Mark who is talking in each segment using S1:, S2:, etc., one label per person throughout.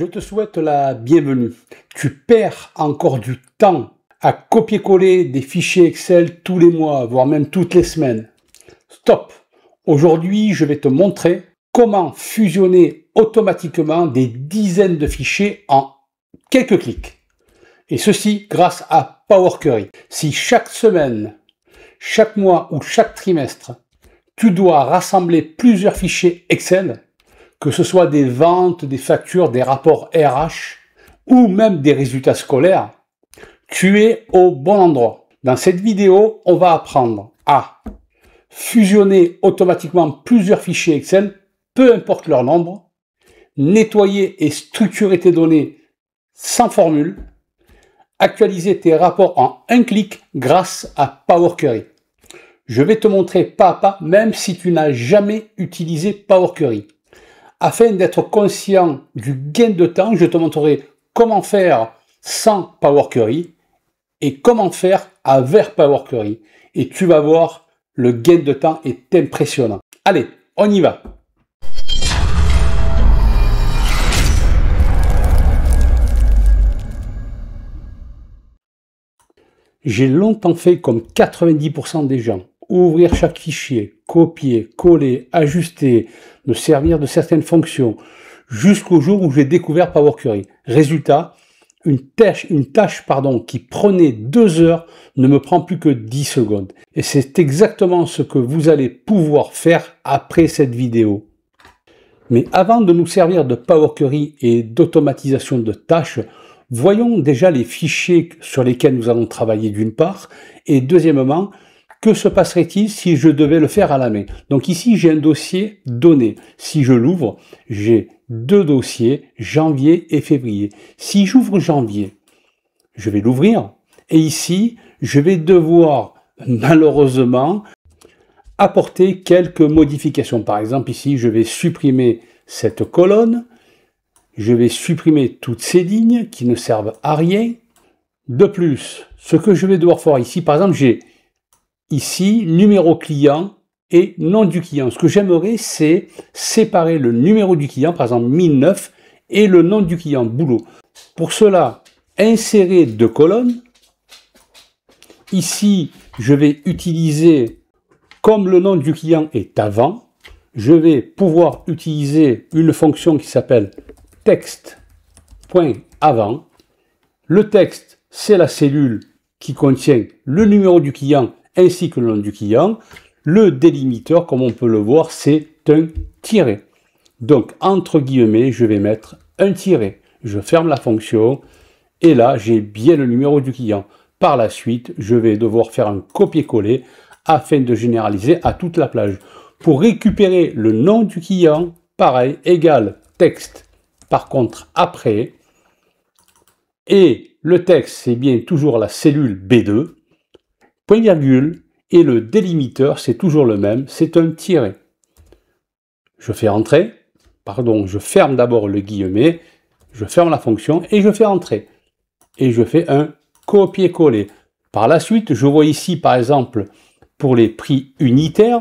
S1: Je te souhaite la bienvenue. Tu perds encore du temps à copier-coller des fichiers Excel tous les mois, voire même toutes les semaines. Stop Aujourd'hui, je vais te montrer comment fusionner automatiquement des dizaines de fichiers en quelques clics. Et ceci grâce à Power Query. Si chaque semaine, chaque mois ou chaque trimestre, tu dois rassembler plusieurs fichiers Excel, que ce soit des ventes, des factures, des rapports RH ou même des résultats scolaires, tu es au bon endroit. Dans cette vidéo, on va apprendre à fusionner automatiquement plusieurs fichiers Excel, peu importe leur nombre, nettoyer et structurer tes données sans formule, actualiser tes rapports en un clic grâce à Power Query. Je vais te montrer pas à pas, même si tu n'as jamais utilisé Power Query. Afin d'être conscient du gain de temps, je te montrerai comment faire sans Power Query et comment faire avec Power Query. Et tu vas voir, le gain de temps est impressionnant. Allez, on y va J'ai longtemps fait comme 90% des gens ouvrir chaque fichier, copier, coller, ajuster, me servir de certaines fonctions, jusqu'au jour où j'ai découvert Power Query. Résultat, une tâche, une tâche pardon, qui prenait deux heures ne me prend plus que dix secondes. Et c'est exactement ce que vous allez pouvoir faire après cette vidéo. Mais avant de nous servir de Power Query et d'automatisation de tâches, voyons déjà les fichiers sur lesquels nous allons travailler d'une part, et deuxièmement, que se passerait-il si je devais le faire à la main Donc ici, j'ai un dossier donné. Si je l'ouvre, j'ai deux dossiers, janvier et février. Si j'ouvre janvier, je vais l'ouvrir. Et ici, je vais devoir, malheureusement, apporter quelques modifications. Par exemple, ici, je vais supprimer cette colonne. Je vais supprimer toutes ces lignes qui ne servent à rien. De plus, ce que je vais devoir faire ici, par exemple, j'ai ici numéro client et nom du client. Ce que j'aimerais, c'est séparer le numéro du client, par exemple 1009, et le nom du client, boulot. Pour cela, insérer deux colonnes. Ici, je vais utiliser, comme le nom du client est avant, je vais pouvoir utiliser une fonction qui s'appelle texte.avant. Le texte, c'est la cellule qui contient le numéro du client ainsi que le nom du client. Le délimiteur, comme on peut le voir, c'est un tiret. Donc, entre guillemets, je vais mettre un tiret. Je ferme la fonction et là, j'ai bien le numéro du client. Par la suite, je vais devoir faire un copier-coller afin de généraliser à toute la plage. Pour récupérer le nom du client, pareil, égal texte. Par contre, après, et le texte, c'est bien toujours la cellule B2 point virgule, et le délimiteur, c'est toujours le même, c'est un tiret. Je fais entrer, pardon, je ferme d'abord le guillemet, je ferme la fonction et je fais entrer. Et je fais un copier-coller. Par la suite, je vois ici, par exemple, pour les prix unitaires,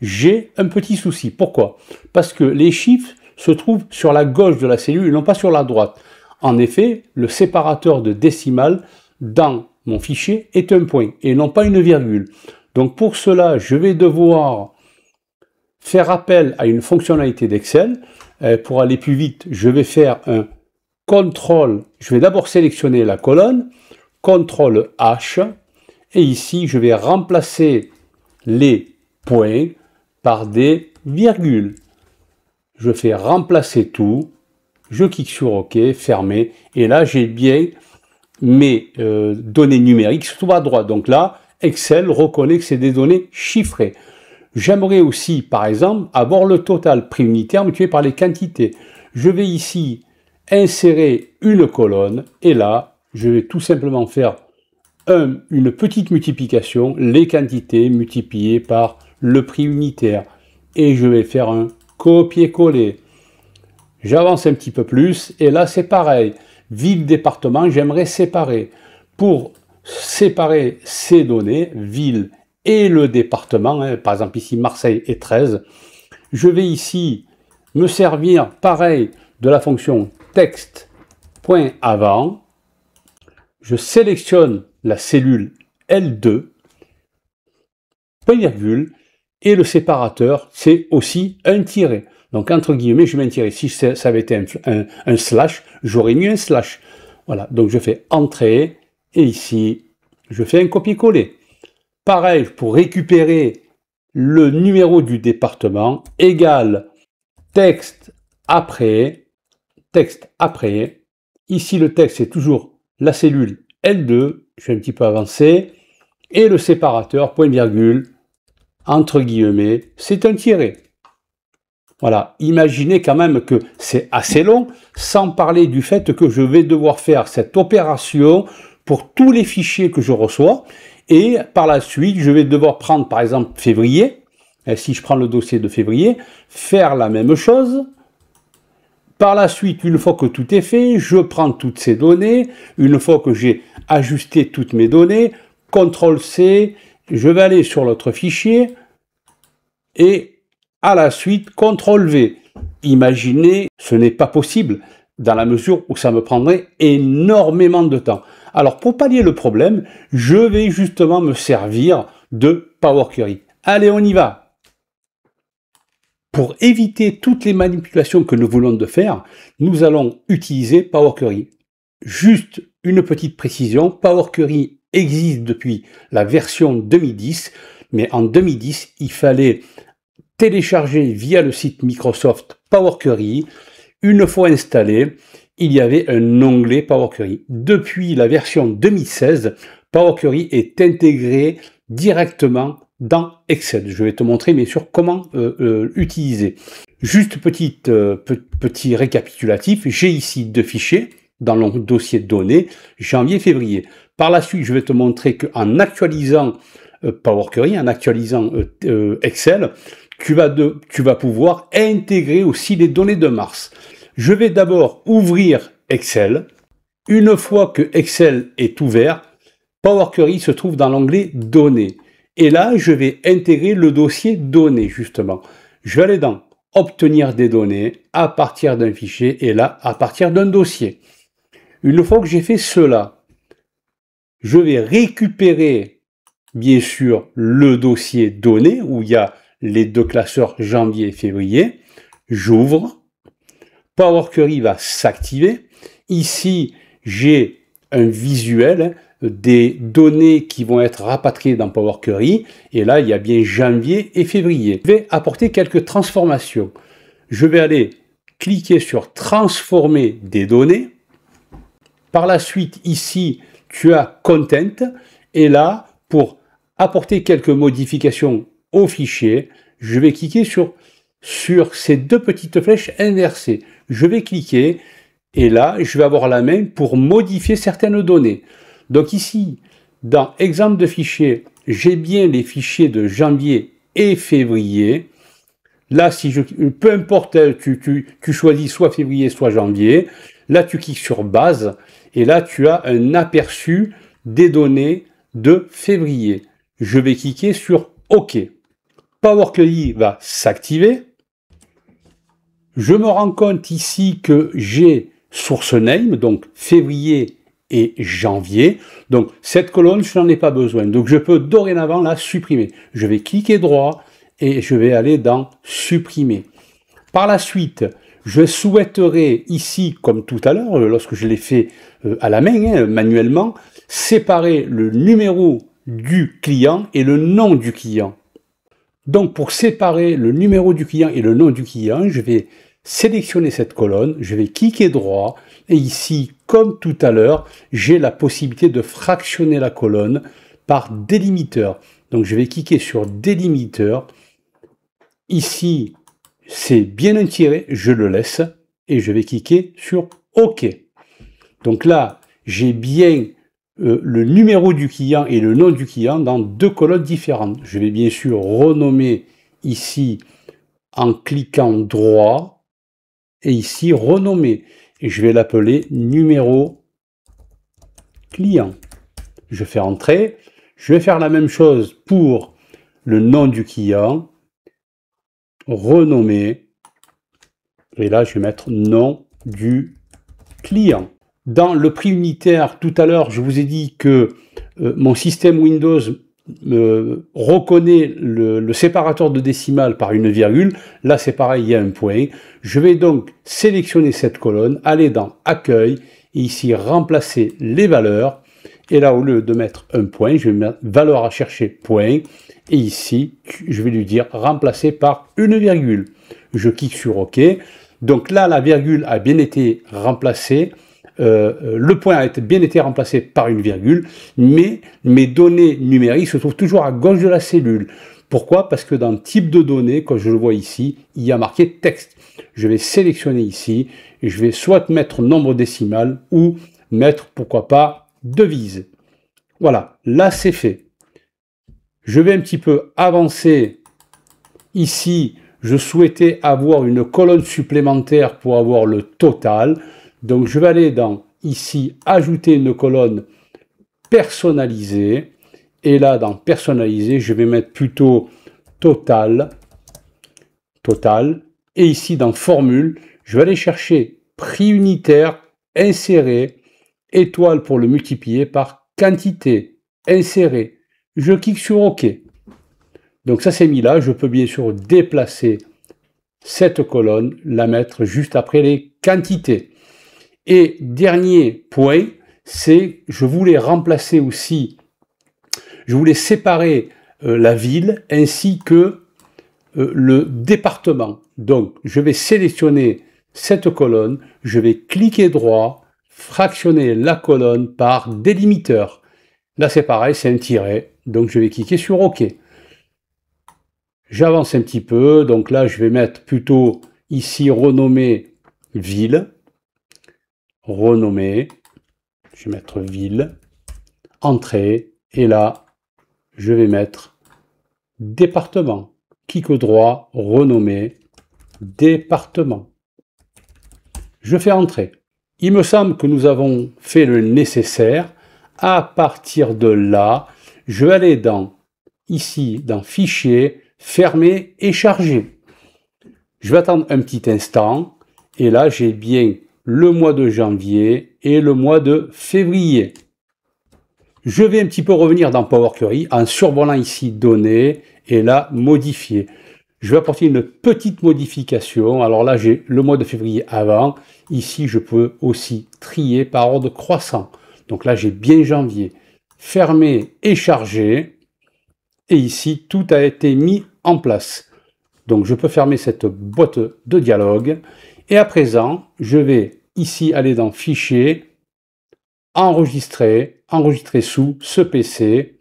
S1: j'ai un petit souci. Pourquoi Parce que les chiffres se trouvent sur la gauche de la cellule et non pas sur la droite. En effet, le séparateur de décimales dans mon fichier est un point et non pas une virgule. Donc pour cela, je vais devoir faire appel à une fonctionnalité d'Excel. Euh, pour aller plus vite, je vais faire un contrôle. Je vais d'abord sélectionner la colonne, contrôle H. Et ici, je vais remplacer les points par des virgules. Je fais remplacer tout. Je clique sur OK, fermer. Et là, j'ai bien mes euh, données numériques tout à droite. Donc là, Excel reconnaît que c'est des données chiffrées. J'aimerais aussi, par exemple, avoir le total prix unitaire multiplié par les quantités. Je vais ici insérer une colonne et là, je vais tout simplement faire une petite multiplication, les quantités multipliées par le prix unitaire. Et je vais faire un copier-coller. J'avance un petit peu plus et là, c'est pareil ville-département, j'aimerais séparer. Pour séparer ces données, ville et le département, hein, par exemple ici Marseille et 13, je vais ici me servir, pareil, de la fonction texte.avant. Je sélectionne la cellule L2, point virgule, et le séparateur, c'est aussi un tiret. Donc, entre guillemets, je tiré. Si ça avait été un, slash, j'aurais mis un slash. Voilà, donc je fais entrée, et ici, je fais un copier-coller. Pareil, pour récupérer le numéro du département, égal texte après, texte après. Ici, le texte, c'est toujours la cellule L2, je vais un petit peu avancer, et le séparateur, point virgule, entre guillemets, c'est un tiré. Voilà, imaginez quand même que c'est assez long, sans parler du fait que je vais devoir faire cette opération pour tous les fichiers que je reçois, et par la suite, je vais devoir prendre par exemple février, si je prends le dossier de février, faire la même chose. Par la suite, une fois que tout est fait, je prends toutes ces données, une fois que j'ai ajusté toutes mes données, CTRL-C, je vais aller sur l'autre fichier, et à la suite CTRL V. Imaginez, ce n'est pas possible dans la mesure où ça me prendrait énormément de temps. Alors pour pallier le problème, je vais justement me servir de Power Query. Allez, on y va pour éviter toutes les manipulations que nous voulons de faire, nous allons utiliser Power Query. Juste une petite précision, Power Query existe depuis la version 2010, mais en 2010, il fallait téléchargé via le site Microsoft Power Query. Une fois installé, il y avait un onglet Power Query. Depuis la version 2016, Power Query est intégré directement dans Excel. Je vais te montrer bien sûr comment l'utiliser. Euh, euh, utiliser. Juste euh, petit récapitulatif, j'ai ici deux fichiers dans mon dossier de données, janvier-février. Par la suite, je vais te montrer qu'en actualisant Power Query, en actualisant Excel, tu vas, pouvoir intégrer aussi les données de Mars. Je vais d'abord ouvrir Excel. Une fois que Excel est ouvert, Power Query se trouve dans l'onglet Données. Et là, je vais intégrer le dossier Données, justement. Je vais aller dans Obtenir des données à partir d'un fichier et là, à partir d'un dossier. Une fois que j'ai fait cela, je vais récupérer, bien sûr, le dossier Données où il y a les deux classeurs janvier et février. J'ouvre. Power Query va s'activer. Ici, j'ai un visuel des données qui vont être rapatriées dans Power Query. Et là, il y a bien janvier et février. Je vais apporter quelques transformations. Je vais aller cliquer sur transformer des données. Par la suite, ici, tu as content. Et là, pour apporter quelques modifications au fichier, je vais cliquer sur, sur ces deux petites flèches inversées. Je vais cliquer et là, je vais avoir la main pour modifier certaines données. Donc ici, dans exemple de fichier, j'ai bien les fichiers de janvier et février. Là, si je, peu importe, tu, tu, tu choisis soit février, soit janvier. Là, tu cliques sur base et là, tu as un aperçu des données de février. Je vais cliquer sur OK. PowerQuery va s'activer. Je me rends compte ici que j'ai source name, donc février et janvier. Donc cette colonne, je n'en ai pas besoin. Donc je peux dorénavant la supprimer. Je vais cliquer droit et je vais aller dans supprimer. Par la suite, je souhaiterais ici, comme tout à l'heure, lorsque je l'ai fait euh, à la main, hein, manuellement, séparer le numéro du client et le nom du client. Donc pour séparer le numéro du client et le nom du client, je vais sélectionner cette colonne, je vais cliquer droit, et ici, comme tout à l'heure, j'ai la possibilité de fractionner la colonne par délimiteur. Donc je vais cliquer sur délimiteur. Ici, c'est bien un tiré je le laisse, et je vais cliquer sur OK. Donc là, j'ai bien euh, le numéro du client et le nom du client dans deux colonnes différentes. Je vais bien sûr renommer ici en cliquant droit et ici renommer. Et je vais l'appeler numéro client. Je fais entrer. Je vais faire la même chose pour le nom du client. Renommer. Et là, je vais mettre nom du client. Dans le prix unitaire, tout à l'heure, je vous ai dit que euh, mon système Windows euh, reconnaît le, le, séparateur de décimales par une virgule. Là, c'est pareil, il y a un point. Je vais donc sélectionner cette colonne, aller dans Accueil, et ici remplacer les valeurs. Et là, au lieu de mettre un point, je vais mettre valeur à chercher, point. Et ici, je vais lui dire remplacer par une virgule. Je clique sur OK. Donc là, la virgule a bien été remplacée. Euh, euh, le point a bien été remplacé par une virgule, mais mes données numériques se trouvent toujours à gauche de la cellule. Pourquoi Parce que dans type de données, comme je le vois ici, il y a marqué texte. Je vais sélectionner ici et je vais soit mettre nombre décimal ou mettre, pourquoi pas, devise. Voilà, là c'est fait. Je vais un petit peu avancer ici je souhaitais avoir une colonne supplémentaire pour avoir le total. Donc je vais aller dans ici, ajouter une colonne personnalisée. Et là, dans personnaliser, je vais mettre plutôt total, total. Et ici, dans formule, je vais aller chercher prix unitaire, insérer, étoile pour le multiplier par quantité, insérer. Je clique sur OK. Donc ça s'est mis là. Je peux bien sûr déplacer cette colonne, la mettre juste après les quantités. Et dernier point, c'est je voulais remplacer aussi, je voulais séparer euh, la ville ainsi que euh, le département. Donc, je vais sélectionner cette colonne, je vais cliquer droit, fractionner la colonne par délimiteur. Là, c'est pareil, c'est un tiret, donc je vais cliquer sur OK. J'avance un petit peu, donc là, je vais mettre plutôt ici renommer ville renommer, je vais mettre ville, entrée, et là, je vais mettre département. Clic droit, renommer, département. Je fais entrer. Il me semble que nous avons fait le nécessaire. À partir de là, je vais aller dans, ici, dans Fichier, Fermer et Charger. Je vais attendre un petit instant. Et là, j'ai bien le mois de janvier et le mois de février. Je vais un petit peu revenir dans Power Query en survolant ici données et là modifier. Je vais apporter une petite modification. Alors là, j'ai le mois de février avant. Ici, je peux aussi trier par ordre croissant. Donc là, j'ai bien janvier. Fermé et chargé. Et ici, tout a été mis en place. Donc je peux fermer cette boîte de dialogue et à présent, je vais ici aller dans Fichier, Enregistrer, Enregistrer sous ce PC.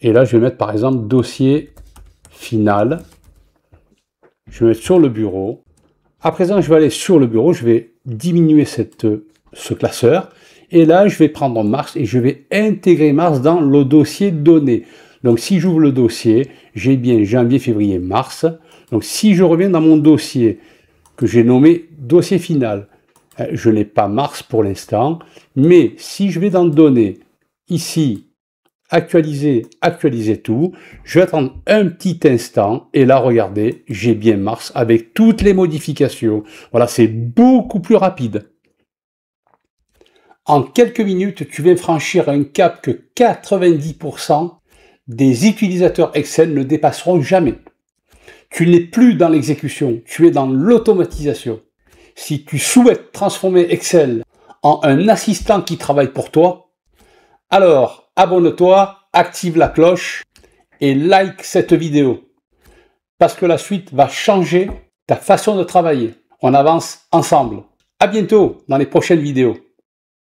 S1: Et là, je vais mettre par exemple Dossier final. Je vais mettre sur le bureau. À présent, je vais aller sur le bureau. Je vais diminuer cette, ce classeur. Et là, je vais prendre Mars et je vais intégrer Mars dans le dossier donné. Donc, si j'ouvre le dossier, j'ai bien janvier, février, mars. Donc, si je reviens dans mon dossier, que j'ai nommé dossier final. Euh, je n'ai pas Mars pour l'instant, mais si je vais dans Données », ici, actualiser, actualiser tout, je vais attendre un petit instant, et là, regardez, j'ai bien Mars avec toutes les modifications. Voilà, c'est beaucoup plus rapide. En quelques minutes, tu viens franchir un cap que 90% des utilisateurs Excel ne dépasseront jamais. Tu n'es plus dans l'exécution, tu es dans l'automatisation. Si tu souhaites transformer Excel en un assistant qui travaille pour toi, alors abonne-toi, active la cloche et like cette vidéo. Parce que la suite va changer ta façon de travailler. On avance ensemble. À bientôt dans les prochaines vidéos.